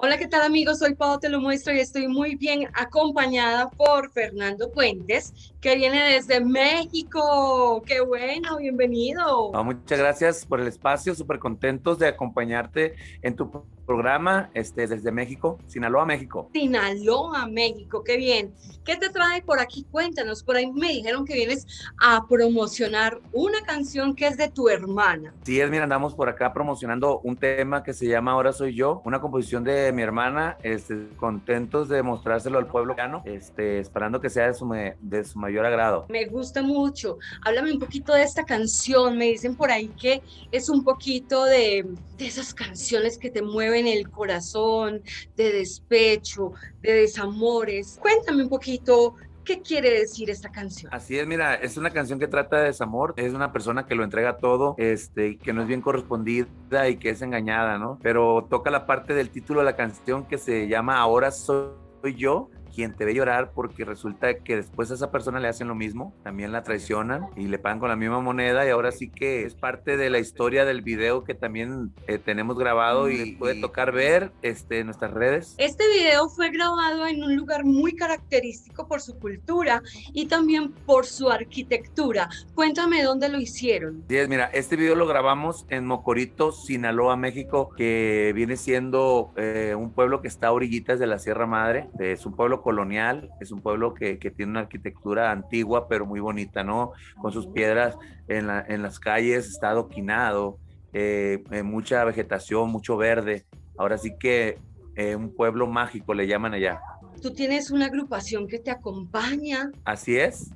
Hola, ¿qué tal amigos? Soy Pau, te lo muestro y estoy muy bien acompañada por Fernando Puentes, que viene desde México. ¡Qué bueno! Bienvenido. muchas gracias por el espacio, súper contentos de acompañarte en tu programa este, desde México, Sinaloa, México. Sinaloa, México, qué bien. ¿Qué te trae por aquí? Cuéntanos, por ahí me dijeron que vienes a promocionar una canción que es de tu hermana. Sí, es, mira, andamos por acá promocionando un tema que se llama Ahora Soy Yo, una composición de mi hermana, este, contentos de mostrárselo al pueblo este, esperando que sea de su, de su mayor agrado. Me gusta mucho. Háblame un poquito de esta canción, me dicen por ahí que es un poquito de, de esas canciones que te mueven en el corazón, de despecho, de desamores. Cuéntame un poquito ¿Qué quiere decir esta canción? Así es, mira, es una canción que trata de desamor, es una persona que lo entrega todo, este, que no es bien correspondida y que es engañada, ¿no? Pero toca la parte del título de la canción que se llama Ahora soy yo, quien te ve llorar porque resulta que después a esa persona le hacen lo mismo, también la traicionan y le pagan con la misma moneda y ahora sí que es parte de la historia del video que también eh, tenemos grabado y puede tocar ver este, en nuestras redes. Este video fue grabado en un lugar muy característico por su cultura y también por su arquitectura. Cuéntame dónde lo hicieron. Sí, mira, este video lo grabamos en Mocorito, Sinaloa, México, que viene siendo eh, un pueblo que está a orillitas de la Sierra Madre. Es un pueblo colonial, es un pueblo que, tiene una arquitectura antigua pero muy bonita, ¿no? Con sus piedras en, las calles, está adoquinado, eh, eh, mucha vegetación, mucho verde. Ahora sí que eh, un pueblo mágico le llaman allá. Tú tienes una agrupación que te acompaña. Así es,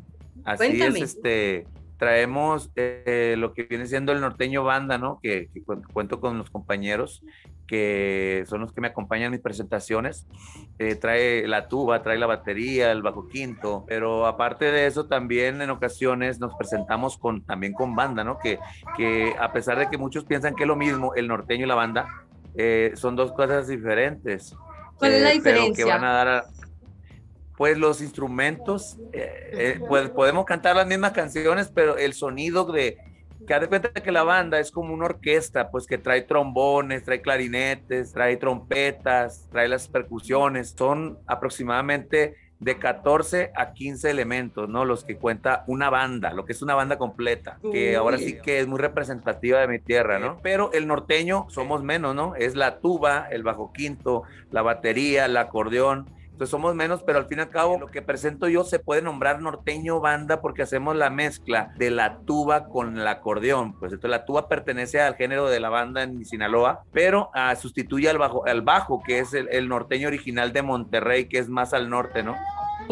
así es este traemos eh, lo que viene siendo el norteño banda, ¿no? Que, cuento con los compañeros que son los que me acompañan en mis presentaciones. Eh, trae la tuba, trae la batería, el bajo quinto, pero aparte de eso también en ocasiones nos presentamos con, también con banda, ¿no? Que, que a pesar de que muchos piensan que es lo mismo, el norteño y la banda, eh, son dos cosas diferentes. ¿Cuál es la diferencia? que van a dar a, pues los instrumentos, eh, eh, pues podemos cantar las mismas canciones, pero el sonido de, que de cuenta que la banda es como una orquesta, pues que trae trombones, trae clarinetes, trae trompetas, trae las percusiones, son aproximadamente de 14 a 15 elementos, ¿no? Los que cuenta una banda, lo que es una banda completa, que ahora sí que es muy representativa de mi tierra, ¿no? Pero el norteño somos menos, ¿no? Es la tuba, el bajo quinto, la batería, el acordeón, entonces pues somos menos, pero al fin y al cabo lo que presento yo se puede nombrar norteño banda porque hacemos la mezcla de la tuba con el acordeón. Pues entonces la tuba pertenece al género de la banda en Sinaloa, pero ah, sustituye al bajo, al bajo, que es el norteño original de Monterrey, que es más al norte, ¿no?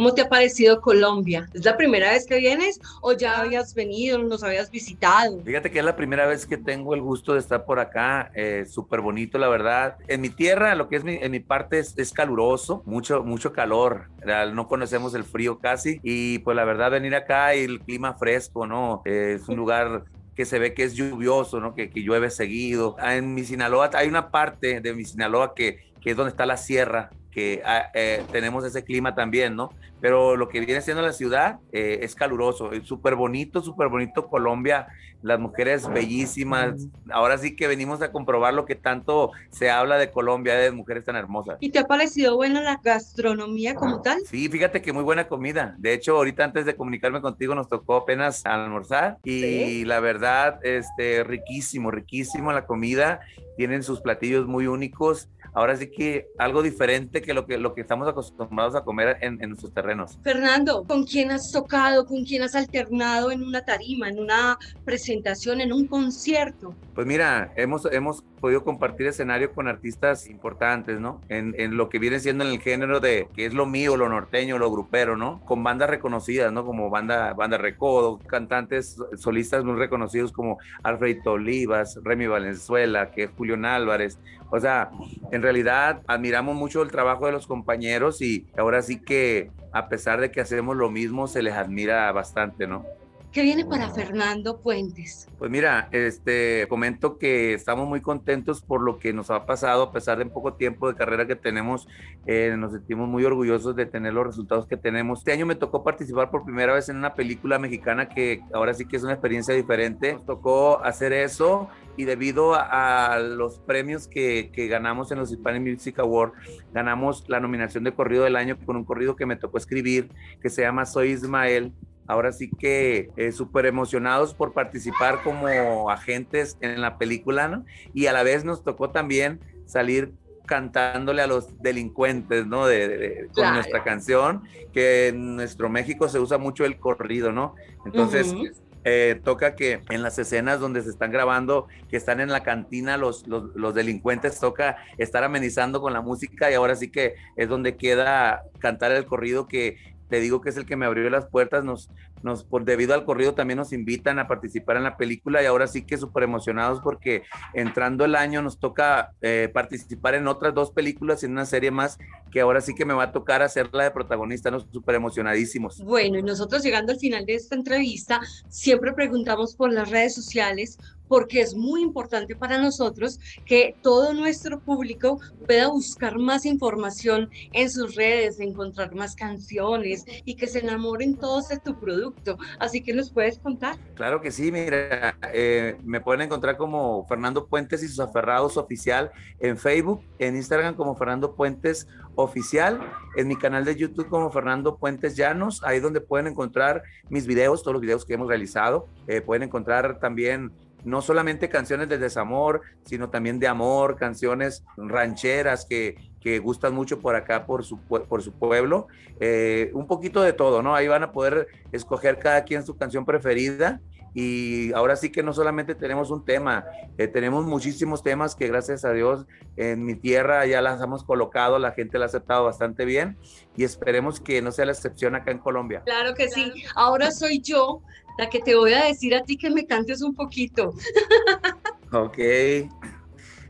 ¿Cómo te ha parecido Colombia? ¿Es la primera vez que vienes o ya ah. habías venido, nos habías visitado? Fíjate que es la primera vez que tengo el gusto de estar por acá, eh, súper bonito la verdad. En mi tierra, lo que es en mi parte es, caluroso, mucho, mucho calor, no conocemos el frío casi y pues la verdad venir acá y el clima fresco, ¿no? Eh, es un lugar que se ve que es lluvioso, ¿no? Que, que llueve seguido. Ah, en mi Sinaloa hay una parte de mi Sinaloa que que es donde está la sierra, que ah, eh, tenemos ese clima también, ¿no? Pero lo que viene siendo la ciudad eh, es caluroso, es súper bonito, súper bonito Colombia, las mujeres bellísimas. Mm. Ahora sí que venimos a comprobar lo que tanto se habla de Colombia, de mujeres tan hermosas. ¿Y te ha parecido buena la gastronomía como ah, tal? Sí, fíjate que muy buena comida. De hecho, ahorita antes de comunicarme contigo nos tocó apenas almorzar y la verdad, este, riquísimo, riquísimo la comida. Tienen sus platillos muy únicos. Ahora sí que algo diferente que lo que, lo que estamos acostumbrados a comer en, en nuestros terrenos. Fernando, ¿con quién has tocado, con quién has alternado en una tarima, en una presentación, en un concierto? Pues mira, hemos, hemos podido compartir escenario con artistas importantes, ¿no? En, en lo que viene siendo en el género de que es lo mío, lo norteño, lo grupero, ¿no? Con bandas reconocidas, ¿no? Como banda, banda Recodo, cantantes solistas muy reconocidos como Alfredo Olivas, Remy Valenzuela, que es Julián Álvarez. O sea, en realidad admiramos mucho el trabajo de los compañeros y ahora sí que a pesar de que hacemos lo mismo, se les admira bastante, ¿no? ¿Qué viene para Fernando Puentes? Pues mira, este, comento que estamos muy contentos por lo que nos ha pasado, a pesar de un poco tiempo de carrera que tenemos, eh, nos sentimos muy orgullosos de tener los resultados que tenemos. Este año me tocó participar por primera vez en una película mexicana que ahora sí que es una experiencia diferente. Nos tocó hacer eso y debido a, los premios que, que, ganamos en los Hispanic Music Awards, ganamos la nominación de corrido del año con un corrido que me tocó escribir, que se llama Soy Ismael, ahora sí que eh, súper emocionados por participar como agentes en la película, ¿no? Y a la vez nos tocó también salir cantándole a los delincuentes, ¿no? De, con nuestra canción, que en nuestro México se usa mucho el corrido, ¿no? Entonces, eh, toca que en las escenas donde se están grabando, que están en la cantina, los, los, delincuentes, toca estar amenizando con la música y ahora sí que es donde queda cantar el corrido que te digo que es el que me abrió las puertas, nos, nos, por, debido al corrido también nos invitan a participar en la película y ahora sí que súper emocionados porque entrando el año nos toca eh, participar en otras dos películas y en una serie más que ahora sí que me va a tocar hacerla de protagonista, nos súper emocionadísimos. Bueno, y nosotros llegando al final de esta entrevista, siempre preguntamos por las redes sociales porque es muy importante para nosotros que todo nuestro público pueda buscar más información en sus redes, encontrar más canciones y que se enamoren todos de tu producto. Así que nos puedes contar. Claro que sí, mira, eh, me pueden encontrar como Fernando Puentes y sus aferrados oficial en Facebook, en Instagram como Fernando Puentes oficial, en mi canal de YouTube como Fernando Puentes Llanos, ahí donde pueden encontrar mis videos, todos los videos que hemos realizado. Eh, pueden encontrar también no solamente canciones de desamor, sino también de amor, canciones rancheras que, que gustan mucho por acá, por su, por su pueblo. Eh, un poquito de todo, ¿no? Ahí van a poder escoger cada quien su canción preferida y ahora sí que no solamente tenemos un tema, eh, tenemos muchísimos temas que gracias a Dios en mi tierra ya las hemos colocado, la gente la ha aceptado bastante bien y esperemos que no sea la excepción acá en Colombia. Claro que sí, ahora soy yo la que te voy a decir a ti que me cantes un poquito. Ok,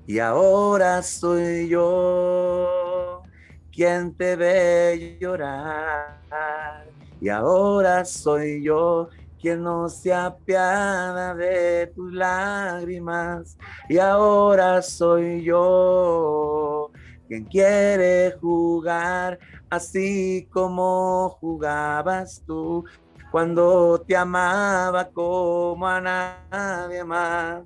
y ahora soy yo quien te ve llorar y ahora soy yo quien no se apiada de tus lágrimas. Y ahora soy yo quien quiere jugar así como jugabas tú cuando te amaba como a nadie más.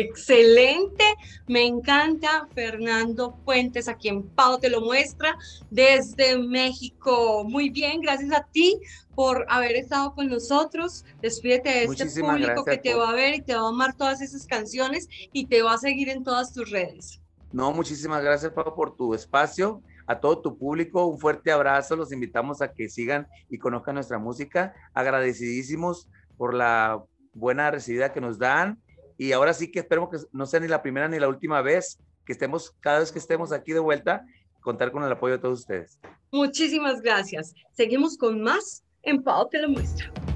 Excelente, me encanta Fernando Fuentes a quien Pau te lo muestra desde México. Muy bien, gracias a ti por haber estado con nosotros. Despídete de este público que te va a ver y te va a amar todas esas canciones y te va a seguir en todas tus redes. No, muchísimas gracias, Pau, por tu espacio. A todo tu público, un fuerte abrazo. Los invitamos a que sigan y conozcan nuestra música. Agradecidísimos por la buena recibida que nos dan y ahora sí que esperemos que no sea ni la primera ni la última vez que estemos, cada vez que estemos aquí de vuelta, contar con el apoyo de todos ustedes. Muchísimas gracias. Seguimos con más en Pau Te lo muestra.